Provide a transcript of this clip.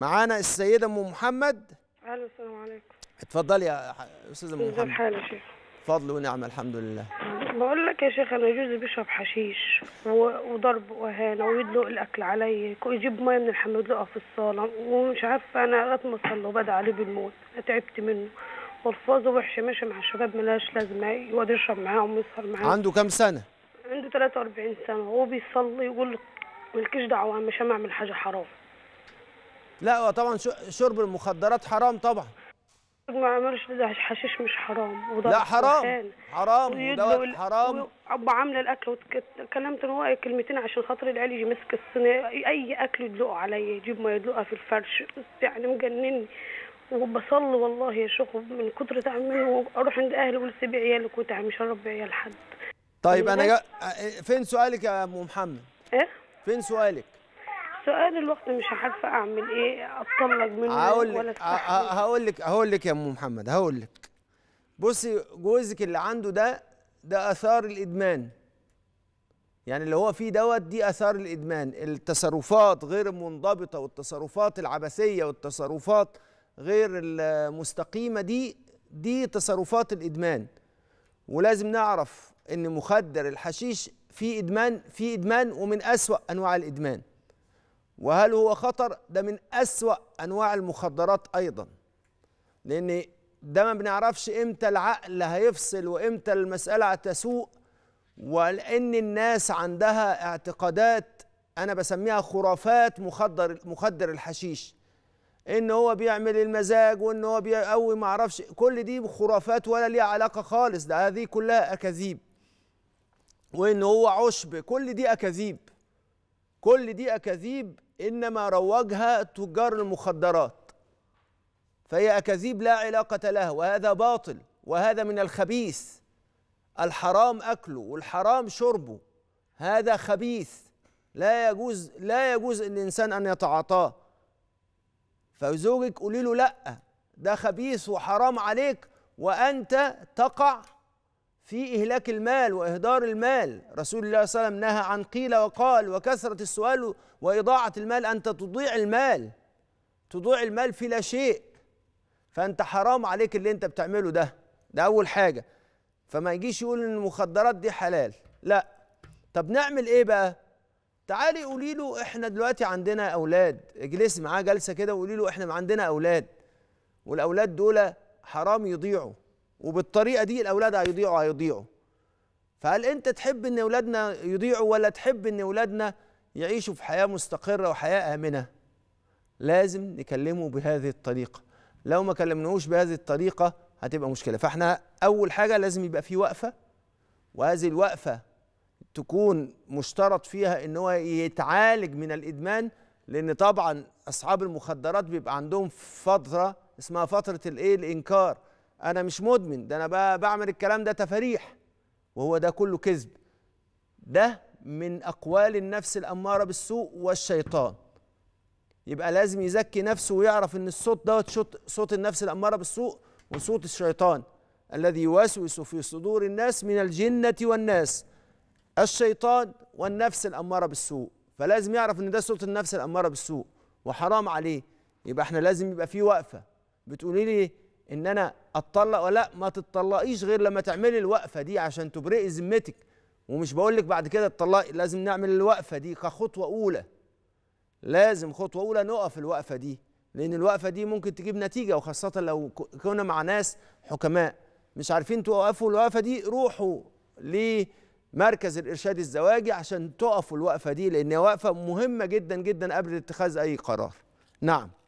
معانا السيدة أم محمد ألو السلام عليكم اتفضلي يا أستاذة أم محمد كيف حالك يا شيخ فضل ونعمة الحمد لله بقول لك يا شيخ أنا جوزي بيشرب حشيش وضرب وإهانة ويدلق الأكل عليا يجيب مية من الحمام ويدلقها في الصالة ومش عارفة أنا لغاية ما أصلي وبدأ عليه بالموت تعبت منه والفاظه وحشة ماشي مع الشباب ملهاش لازمة يقعد يشرب معاهم ويسهر معاهم عنده كام سنة؟ عنده 43 سنة وهو بيصلي يقول لك مالكيش دعوة أنا مش هعمل حاجة حرام لا طبعا شرب المخدرات حرام طبعا ما عملش ده حشيش مش حرام وده لا حرام حرام ودوت حرام اب عامله الاكل واتكلمت ان هو كلمتين عشان خاطر العيال يجي مسك الصينيه اي اكل يدلقه عليا يجيب ما يدلقها في الفرش يعني مجنني وبصلي والله يا شيخ من كتر تعمله اروح عند اهلي اقول سيبي عيالك وتعي مش هربي عيال حد طيب انا يعني جا... إيه، فين سؤالك يا ام محمد؟ ايه؟ فين سؤالك؟ سؤال الوقت مش عارفه اعمل ايه اتطلق منه هقول لك آه، آه، هقول لك هقول لك يا ام محمد هقول لك بصي جوزك اللي عنده ده ده اثار الادمان يعني اللي هو فيه دوت دي اثار الادمان التصرفات غير المنضبطه والتصرفات العبثيه والتصرفات غير المستقيمه دي دي تصرفات الادمان ولازم نعرف ان مخدر الحشيش فيه ادمان فيه ادمان ومن اسوا انواع الادمان وهل هو خطر ده من أسوأ أنواع المخدرات أيضا لأن ده ما بنعرفش إمتى العقل هيفصل وإمتى المسألة هتسوء ولأن الناس عندها اعتقادات أنا بسميها خرافات مخدر مخدر الحشيش ان هو بيعمل المزاج وان هو بيقوي ما اعرفش كل دي خرافات ولا ليها علاقه خالص ده هذه كلها اكاذيب وان هو عشب كل دي اكاذيب كل دي اكاذيب إنما روجها تجار المخدرات فهي أكاذيب لا علاقة لها وهذا باطل وهذا من الخبيث الحرام أكله والحرام شربه هذا خبيث لا يجوز لا يجوز الإنسان أن يتعاطاه فزوجك قولي له لأ ده خبيث وحرام عليك وأنت تقع في إهلاك المال وإهدار المال رسول الله صلى الله عليه وسلم نهى عن قيل وقال وكثرة السؤال وإضاعة المال أنت تضيع المال تضيع المال في لا شيء فأنت حرام عليك اللي أنت بتعمله ده ده أول حاجة فما يجيش يقول إن المخدرات دي حلال لا طب نعمل إيه بقى تعالي قولي له إحنا دلوقتي عندنا أولاد اجلسي معاه جلسة كده وقولي له إحنا عندنا أولاد والأولاد دول حرام يضيعوا وبالطريقه دي الاولاد هيضيعوا هيضيعوا فهل انت تحب ان اولادنا يضيعوا ولا تحب ان اولادنا يعيشوا في حياه مستقره وحياه امنه لازم نكلمه بهذه الطريقه لو ما كلمناهوش بهذه الطريقه هتبقى مشكله فاحنا اول حاجه لازم يبقى في وقفه وهذه الوقفه تكون مشترط فيها ان هو يتعالج من الادمان لان طبعا اصحاب المخدرات بيبقى عندهم فتره اسمها فتره الايه الانكار انا مش مدمن ده انا بعمل الكلام ده تفاريح وهو ده كله كذب ده من اقوال النفس الاماره بالسوء والشيطان يبقى لازم يزكي نفسه ويعرف ان الصوت دوت صوت النفس الاماره بالسوء وصوت الشيطان الذي يوسوس في صدور الناس من الجنه والناس الشيطان والنفس الاماره بالسوء فلازم يعرف ان ده صوت النفس الاماره بالسوء وحرام عليه يبقى احنا لازم يبقى في وقفه بتقولي لي ان انا اتطلق ولا ما تتطلقيش غير لما تعملي الوقفه دي عشان تبرئي ذمتك ومش بقول لك بعد كده اتطلقي لازم نعمل الوقفه دي كخطوه اولى لازم خطوه اولى نقف الوقفه دي لان الوقفه دي ممكن تجيب نتيجه وخاصه لو كنا مع ناس حكماء مش عارفين توقفوا الوقفه دي روحوا لمركز الارشاد الزواجي عشان تقفوا الوقفه دي لان وقفه مهمه جدا جدا قبل اتخاذ اي قرار نعم